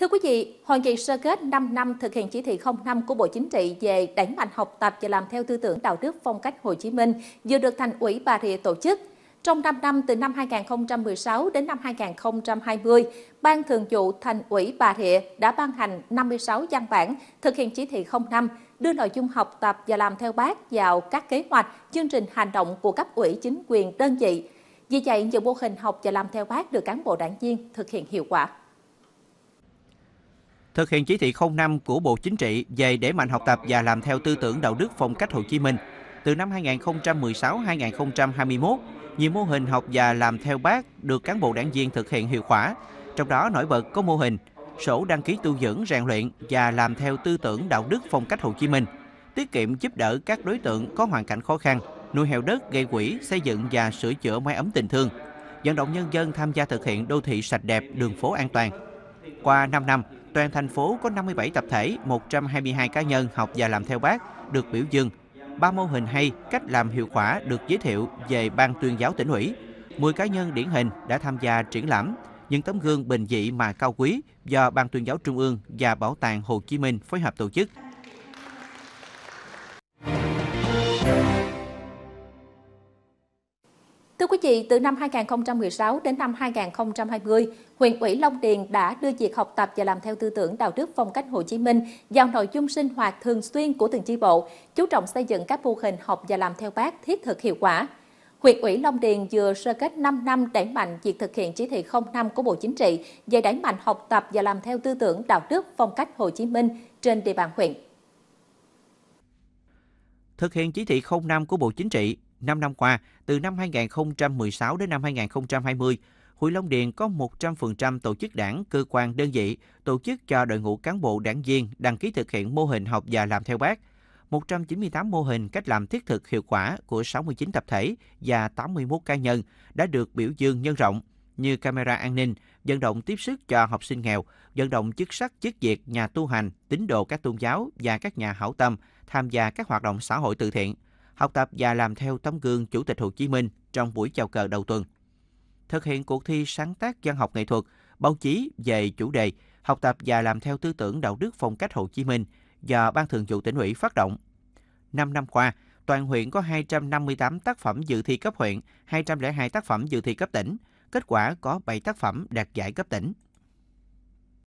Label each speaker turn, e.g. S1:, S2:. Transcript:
S1: Thưa quý vị, Hội nghị sơ kết 5 năm thực hiện chỉ thị 05 của Bộ Chính trị về đẩy mạnh học tập và làm theo tư tưởng đạo đức phong cách Hồ Chí Minh vừa được Thành ủy Bà Rịa tổ chức. Trong 5 năm từ năm 2016 đến năm 2020, Ban Thường vụ Thành ủy Bà Rịa đã ban hành 56 văn bản thực hiện chỉ thị 05, đưa nội dung học tập và làm theo bác vào các kế hoạch, chương trình hành động của cấp ủy chính quyền đơn vị. Vì vậy, nhiều mô hình học và làm theo bác được cán bộ đảng viên thực hiện hiệu quả
S2: thực hiện chỉ thị 05 của Bộ Chính trị về đẩy mạnh học tập và làm theo tư tưởng đạo đức phong cách Hồ Chí Minh. Từ năm 2016-2021, nhiều mô hình học và làm theo bác được cán bộ đảng viên thực hiện hiệu quả. Trong đó nổi bật có mô hình sổ đăng ký tu dưỡng rèn luyện và làm theo tư tưởng đạo đức phong cách Hồ Chí Minh, tiết kiệm giúp đỡ các đối tượng có hoàn cảnh khó khăn, nuôi heo đất, gây quỹ, xây dựng và sửa chữa máy ấm tình thương, vận động nhân dân tham gia thực hiện đô thị sạch đẹp, đường phố an toàn. Qua 5 năm, toàn thành phố có 57 tập thể, 122 cá nhân học và làm theo bác được biểu dương. Ba mô hình hay, cách làm hiệu quả được giới thiệu về Ban tuyên giáo tỉnh ủy. 10 cá nhân điển hình đã tham gia triển lãm, những tấm gương bình dị mà cao quý do Ban tuyên giáo Trung ương và Bảo tàng Hồ Chí Minh phối hợp tổ chức.
S1: Thưa quý vị, từ năm 2016 đến năm 2020, huyện ủy Long Điền đã đưa việc học tập và làm theo tư tưởng đạo đức phong cách Hồ Chí Minh vào nội dung sinh hoạt thường xuyên của từng chi bộ, chú trọng xây dựng các mô hình học và làm theo bác thiết thực hiệu quả. Huyện ủy Long Điền vừa sơ kết 5 năm đẩy mạnh việc thực hiện chỉ thị 05 của Bộ Chính trị về đẩy mạnh học tập và làm theo tư tưởng đạo đức phong cách Hồ Chí Minh trên địa bàn huyện.
S2: Thực hiện chỉ thị 05 của Bộ Chính trị 5 năm qua, từ năm 2016 đến năm 2020, Hội Long Điền có 100% tổ chức đảng, cơ quan, đơn vị, tổ chức cho đội ngũ cán bộ đảng viên đăng ký thực hiện mô hình học và làm theo bác, 198 mô hình cách làm thiết thực hiệu quả của 69 tập thể và 81 cá nhân đã được biểu dương nhân rộng như camera an ninh, vận động tiếp sức cho học sinh nghèo, vận động chức sắc chức việc, nhà tu hành, tín đồ các tôn giáo và các nhà hảo tâm tham gia các hoạt động xã hội từ thiện – học tập và làm theo tấm gương Chủ tịch Hồ Chí Minh trong buổi chào cờ đầu tuần. Thực hiện cuộc thi sáng tác văn học nghệ thuật, báo chí về chủ đề học tập và làm theo tư tưởng đạo đức phong cách Hồ Chí Minh do Ban Thường vụ tỉnh ủy phát động. Năm năm qua, toàn huyện có 258 tác phẩm dự thi cấp huyện, 202 tác phẩm dự thi cấp tỉnh. Kết quả có 7 tác phẩm đạt giải cấp tỉnh.